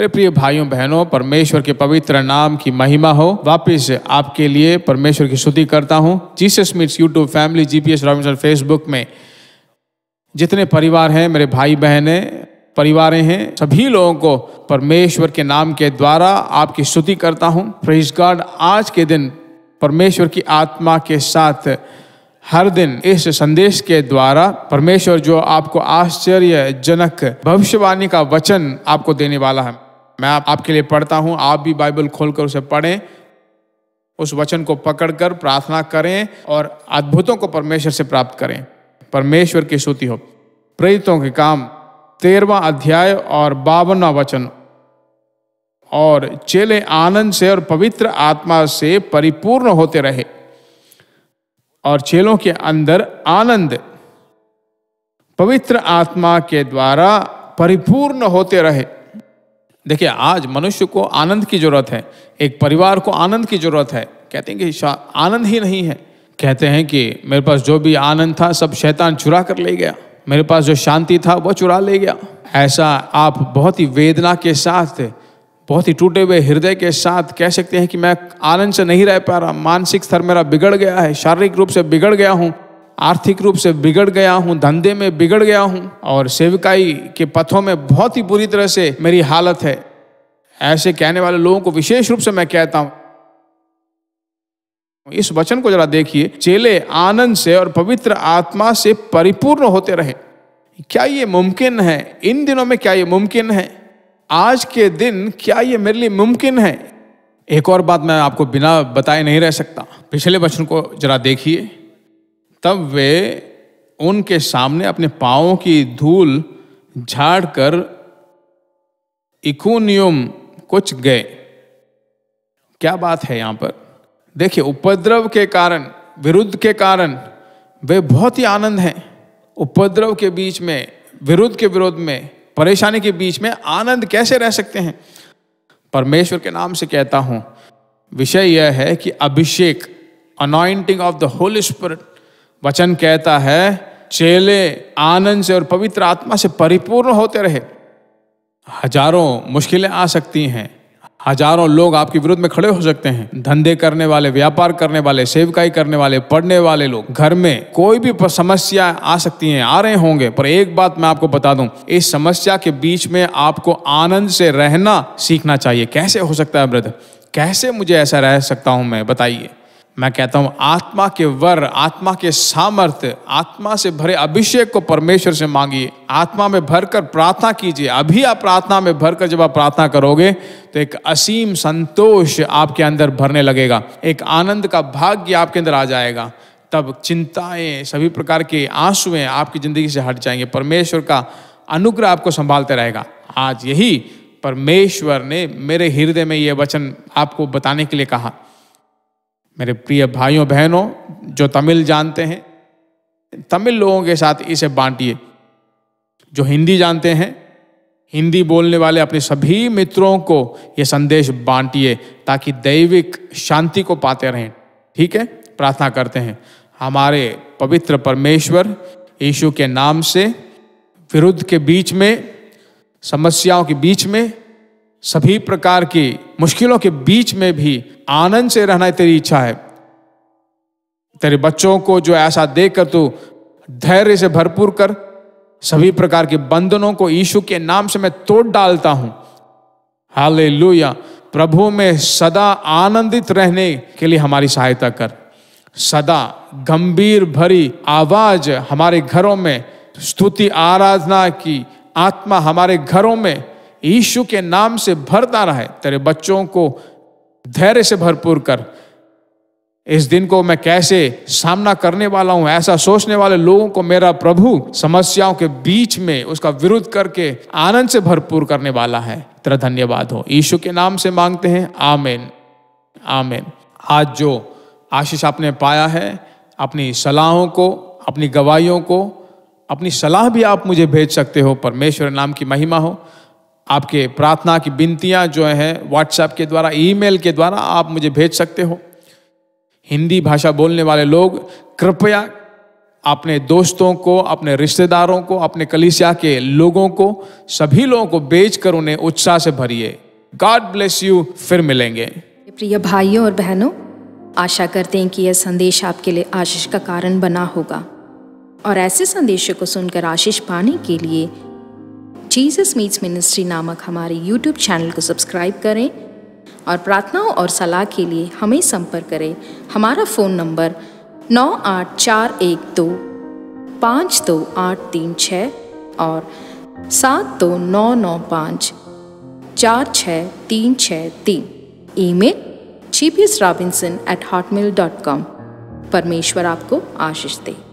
मेरे प्रिय भाइयों बहनों परमेश्वर के पवित्र नाम की महिमा हो वापिस आपके लिए परमेश्वर की स्तुति करता हूँ Jesus meets YouTube family GPS P Facebook में जितने परिवार हैं मेरे भाई बहने परिवारें हैं सभी लोगों को परमेश्वर के नाम के द्वारा आपकी स्तुति करता हूँ गॉड आज के दिन परमेश्वर की आत्मा के साथ हर दिन इस संदेश के द्वारा परमेश्वर जो आपको आश्चर्यजनक भविष्यवाणी का वचन आपको देने वाला है मैं आप, आपके लिए पढ़ता हूं आप भी बाइबल खोलकर उसे पढ़ें उस वचन को पकड़कर प्रार्थना करें और अद्भुतों को परमेश्वर से प्राप्त करें परमेश्वर की स्तुति हो प्रेरितों के काम तेरवा अध्याय और बावनवा वचन और चेले आनंद से और पवित्र आत्मा से परिपूर्ण होते रहे और चेलों के अंदर आनंद पवित्र आत्मा के द्वारा परिपूर्ण होते रहे देखिए आज मनुष्य को आनंद की जरूरत है एक परिवार को आनंद की जरूरत है कहते हैं कि आनंद ही नहीं है कहते हैं कि मेरे पास जो भी आनंद था सब शैतान चुरा कर ले गया मेरे पास जो शांति था वह चुरा ले गया ऐसा आप बहुत ही वेदना के साथ बहुत ही टूटे हुए हृदय के साथ कह सकते हैं कि मैं आनंद से नहीं रह पा रहा मानसिक स्तर मेरा बिगड़ गया है शारीरिक रूप से बिगड़ गया हूँ आर्थिक रूप से बिगड़ गया हूँ धंधे में बिगड़ गया हूँ और सेविकाई के पथों में बहुत ही बुरी तरह से मेरी हालत है ऐसे कहने वाले लोगों को विशेष रूप से मैं कहता हूँ इस वचन को जरा देखिए चेले आनंद से और पवित्र आत्मा से परिपूर्ण होते रहे क्या ये मुमकिन है इन दिनों में क्या ये मुमकिन है आज के दिन क्या ये मेरे लिए मुमकिन है एक और बात मैं आपको बिना बताए नहीं रह सकता पिछले वचन को जरा देखिए तब वे उनके सामने अपने पाँवों की धूल झाड़कर इकोनियम कुछ गए क्या बात है यहां पर देखिए उपद्रव के कारण विरुद्ध के कारण वे बहुत ही आनंद हैं उपद्रव के बीच में विरुद्ध के विरोध में परेशानी के बीच में आनंद कैसे रह सकते हैं परमेश्वर के नाम से कहता हूं विषय यह है कि अभिषेक anointing of the holy spirit वचन कहता है चेले आनंद से और पवित्र आत्मा से परिपूर्ण होते रहे हजारों मुश्किलें आ सकती हैं हजारों लोग आपके विरुद्ध में खड़े हो सकते हैं धंधे करने वाले व्यापार करने वाले सेवकाई करने वाले पढ़ने वाले लोग घर में कोई भी समस्या आ सकती हैं आ रहे होंगे पर एक बात मैं आपको बता दूं इस समस्या के बीच में आपको आनंद से रहना सीखना चाहिए कैसे हो सकता है ब्रदर कैसे मुझे ऐसा रह सकता हूं मैं बताइए मैं कहता हूं आत्मा के वर आत्मा के सामर्थ्य आत्मा से भरे अभिषेक को परमेश्वर से मांगिए आत्मा में भरकर प्रार्थना कीजिए अभी आप प्रार्थना में भरकर जब आप प्रार्थना करोगे तो एक असीम संतोष आपके अंदर भरने लगेगा एक आनंद का भाग्य आपके अंदर आ जाएगा तब चिंताएं सभी प्रकार के आंसुएं आपकी ज़िंदगी से हट जाएंगे परमेश्वर का अनुग्रह आपको संभालते रहेगा आज यही परमेश्वर ने मेरे हृदय में ये वचन आपको बताने के लिए कहा मेरे प्रिय भाइयों बहनों जो तमिल जानते हैं तमिल लोगों के साथ इसे बांटिए जो हिंदी जानते हैं हिंदी बोलने वाले अपने सभी मित्रों को ये संदेश बांटिए ताकि दैविक शांति को पाते रहें ठीक है प्रार्थना करते हैं हमारे पवित्र परमेश्वर यीशु के नाम से विरुद्ध के बीच में समस्याओं के बीच में सभी प्रकार की मुश्किलों के बीच में भी आनंद से रहना तेरी इच्छा है तेरे बच्चों को जो ऐसा देकर तू धैर्य से भरपूर कर सभी प्रकार के बंधनों को यीशु के नाम से मैं तोड़ डालता हूं हाले प्रभु में सदा आनंदित रहने के लिए हमारी सहायता कर सदा गंभीर भरी आवाज हमारे घरों में स्तुति आराधना की आत्मा हमारे घरों में यीशु के नाम से भरता रहे तेरे बच्चों को धैर्य से भरपूर कर इस दिन को मैं कैसे सामना करने वाला हूं ऐसा सोचने वाले लोगों को मेरा प्रभु समस्याओं के बीच में उसका विरुद्ध करके आनंद से भरपूर करने वाला है तेरा धन्यवाद हो ईशु के नाम से मांगते हैं आमेन आमेन आज जो आशीष आपने पाया है अपनी सलाहों को अपनी गवाहियों को अपनी सलाह भी आप मुझे भेज सकते हो परमेश्वर नाम की महिमा हो आपके प्रार्थना की बिनतियाँ जो हैं व्हाट्सएप के द्वारा ईमेल के द्वारा आप मुझे भेज सकते हो हिंदी भाषा बोलने वाले लोग कृपया अपने दोस्तों को अपने रिश्तेदारों को अपने कलिसिया के लोगों को सभी लोगों को बेच कर उन्हें उत्साह से भरिए गॉड ब्लेस यू फिर मिलेंगे प्रिय भाइयों और बहनों आशा करते हैं कि यह संदेश आपके लिए आशीष का कारण बना होगा और ऐसे संदेशों को सुनकर आशीष पाने के लिए जीसस मीट्स मिनिस्ट्री नामक हमारे यूट्यूब चैनल को सब्सक्राइब करें और प्रार्थनाओं और सलाह के लिए हमें संपर्क करें हमारा फ़ोन नंबर नौ आठ चार एक दो पाँच दो आठ तीन छ और सात दो नौ नौ पाँच चार छ तीन छ तीन email G P S Robinson at Hotmail dot com परमेश्वर आपको आशीष दें